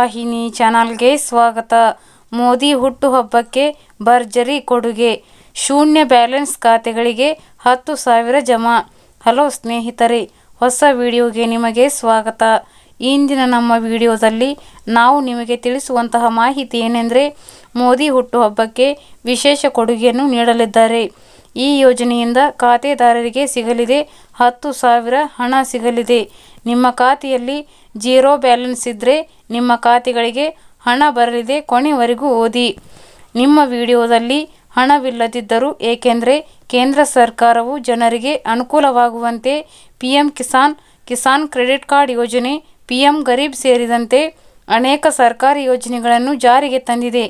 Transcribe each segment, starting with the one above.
ವಾಹಿನಿ ಚಾನಲ್ಗೆ ಸ್ವಾಗತ ಮೋದಿ ಹುಟ್ಟುಹಬ್ಬಕ್ಕೆ ಭರ್ಜರಿ ಕೊಡುಗೆ ಶೂನ್ಯ ಬ್ಯಾಲೆನ್ಸ್ ಖಾತೆಗಳಿಗೆ ಹತ್ತು ಸಾವಿರ ಜಮಾ ಹಲೋ ಸ್ನೇಹಿತರೆ ಹೊಸ ವಿಡಿಯೋಗೆ ನಿಮಗೆ ಸ್ವಾಗತ ಇಂದಿನ ನಮ್ಮ ವಿಡಿಯೋದಲ್ಲಿ ನಾವು ನಿಮಗೆ ತಿಳಿಸುವಂತಹ ಮಾಹಿತಿ ಏನೆಂದರೆ ಮೋದಿ ಹುಟ್ಟುಹಬ್ಬಕ್ಕೆ ವಿಶೇಷ ಕೊಡುಗೆಯನ್ನು ನೀಡಲಿದ್ದಾರೆ ಈ ಯೋಜನೆಯಿಂದ ಖಾತೆದಾರರಿಗೆ ಸಿಗಲಿದೆ ಹತ್ತು ಸಾವಿರ ಹಣ ಸಿಗಲಿದೆ ನಿಮ್ಮ ಖಾತೆಯಲ್ಲಿ ಜೀರೋ ಬ್ಯಾಲೆನ್ಸ್ ಇದ್ದರೆ ನಿಮ್ಮ ಖಾತೆಗಳಿಗೆ ಹಣ ಬರಲಿದೆ ಕೊನೆವರೆಗೂ ಓದಿ ನಿಮ್ಮ ವಿಡಿಯೋದಲ್ಲಿ ಹಣವಿಲ್ಲದಿದ್ದರೂ ಏಕೆಂದರೆ ಕೇಂದ್ರ ಸರ್ಕಾರವು ಜನರಿಗೆ ಅನುಕೂಲವಾಗುವಂತೆ PM Kisan Kisan credit card ಯೋಜನೆ ಪಿಎಂ ಗರೀಬ್ ಸೇರಿದಂತೆ ಅನೇಕ ಸರ್ಕಾರಿ ಯೋಜನೆಗಳನ್ನು ಜಾರಿಗೆ ತಂದಿದೆ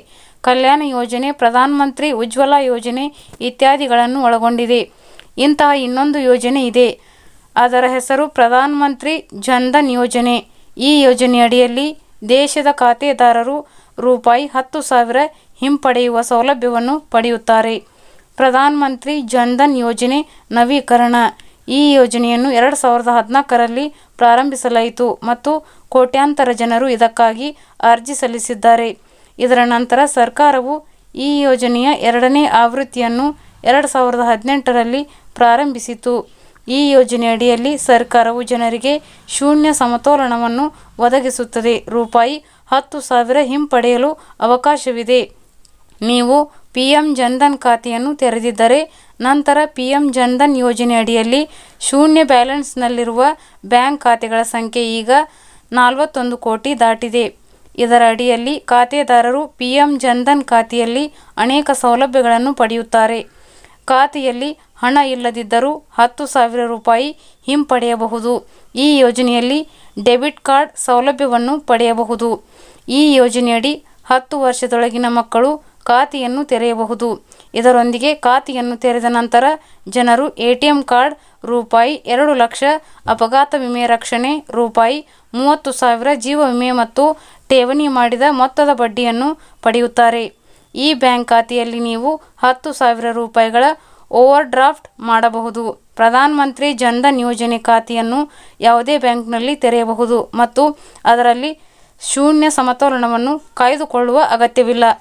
ಕಲ್ಯಾಣ ಯೋಜನೆ ಪ್ರಧಾನಮಂತ್ರಿ ಉಜ್ವಲ ಯೋಜನೆ ಇತ್ಯಾದಿಗಳನ್ನು ಒಳಗೊಂಡಿದೆ ಇಂತಹ ಇನ್ನೊಂದು ಯೋಜನೆ ಇದೆ ಅದರ ಹೆಸರು ಪ್ರಧಾನ ಮಂತ್ರಿ ಜನ್ಧನ್ ಯೋಜನೆ ಈ ಯೋಜನೆಯಡಿಯಲ್ಲಿ ದೇಶದ ಖಾತೆದಾರರು ರೂಪಾಯಿ ಹತ್ತು ಸಾವಿರ ಹಿಂಪಡೆಯುವ ಸೌಲಭ್ಯವನ್ನು ಪಡೆಯುತ್ತಾರೆ ಪ್ರಧಾನ ಮಂತ್ರಿ ಜನ್ಧನ್ ಯೋಜನೆ ನವೀಕರಣ ಈ ಯೋಜನೆಯನ್ನು ಎರಡು ಸಾವಿರದ ಹದಿನಾಲ್ಕರಲ್ಲಿ ಪ್ರಾರಂಭಿಸಲಾಯಿತು ಮತ್ತು ಕೋಟ್ಯಾಂತರ ಜನರು ಇದಕ್ಕಾಗಿ ಅರ್ಜಿ ಸಲ್ಲಿಸಿದ್ದಾರೆ ಇದರ ನಂತರ ಸರ್ಕಾರವು ಈ ಯೋಜನೆಯ ಎರಡನೇ ಆವೃತ್ತಿಯನ್ನು ಎರಡು ಸಾವಿರದ ಹದಿನೆಂಟರಲ್ಲಿ ಪ್ರಾರಂಭಿಸಿತು ಈ ಯೋಜನೆಯಡಿಯಲ್ಲಿ ಸರ್ಕಾರವು ಜನರಿಗೆ ಶೂನ್ಯ ಸಮತೋಲನವನ್ನು ಒದಗಿಸುತ್ತದೆ ರೂಪಾಯಿ ಹತ್ತು ಸಾವಿರ ಹಿಂಪಡೆಯಲು ಅವಕಾಶವಿದೆ ನೀವು ಪಿ ಎಂ ಜನ್ಧನ್ ಖಾತೆಯನ್ನು ತೆರೆದಿದ್ದರೆ ನಂತರ ಪಿ ಎಂ ಜನ್ಧನ್ ಯೋಜನೆಯಡಿಯಲ್ಲಿ ಶೂನ್ಯ ಬ್ಯಾಲೆನ್ಸ್ನಲ್ಲಿರುವ ಬ್ಯಾಂಕ್ ಖಾತೆಗಳ ಸಂಖ್ಯೆ ಈಗ ನಲವತ್ತೊಂದು ಕೋಟಿ ದಾಟಿದೆ ಇದರ ಅಡಿಯಲ್ಲಿ ಖಾತೆದಾರರು ಪಿ ಎಂ ಜನ್ಧನ್ ಖಾತೆಯಲ್ಲಿ ಅನೇಕ ಸೌಲಭ್ಯಗಳನ್ನು ಪಡೆಯುತ್ತಾರೆ ಖಾತೆಯಲ್ಲಿ ಹಣ ಇಲ್ಲದಿದ್ದರೂ ಹತ್ತು ಸಾವಿರ ರೂಪಾಯಿ ಹಿಂಪಡೆಯಬಹುದು ಈ ಯೋಜನೆಯಲ್ಲಿ ಡೆಬಿಟ್ ಕಾರ್ಡ್ ಸೌಲಭ್ಯವನ್ನು ಪಡೆಯಬಹುದು ಈ ಯೋಜನೆಯಡಿ ಹತ್ತು ವರ್ಷದೊಳಗಿನ ಮಕ್ಕಳು ಖಾತೆಯನ್ನು ತೆರೆಯಬಹುದು ಇದರೊಂದಿಗೆ ಖಾತೆಯನ್ನು ತೆರೆದ ನಂತರ ಜನರು ಎಂ ಕಾರ್ಡ್ ರೂಪಾಯಿ ಎರಡು ಲಕ್ಷ ಅಪಘಾತ ವಿಮೆ ರಕ್ಷಣೆ ರೂಪಾಯಿ ಮೂವತ್ತು ಸಾವಿರ ಜೀವ ವಿಮೆ ಮತ್ತು ಠೇವಣಿ ಮಾಡಿದ ಮೊತ್ತದ ಬಡ್ಡಿಯನ್ನು ಪಡೆಯುತ್ತಾರೆ ಈ ಬ್ಯಾಂಕ್ ಖಾತೆಯಲ್ಲಿ ನೀವು ಹತ್ತು ಸಾವಿರ ರೂಪಾಯಿಗಳ ಓವರ್ ಡ್ರಾಫ್ಟ್ ಮಾಡಬಹುದು ಮಂತ್ರಿ ಜನ್ಧನ್ ಯೋಜನೆ ಖಾತೆಯನ್ನು ಯಾವುದೇ ಬ್ಯಾಂಕ್ನಲ್ಲಿ ತೆರೆಯಬಹುದು ಮತ್ತು ಅದರಲ್ಲಿ ಶೂನ್ಯ ಸಮತೋಲನವನ್ನು ಕಾಯ್ದುಕೊಳ್ಳುವ ಅಗತ್ಯವಿಲ್ಲ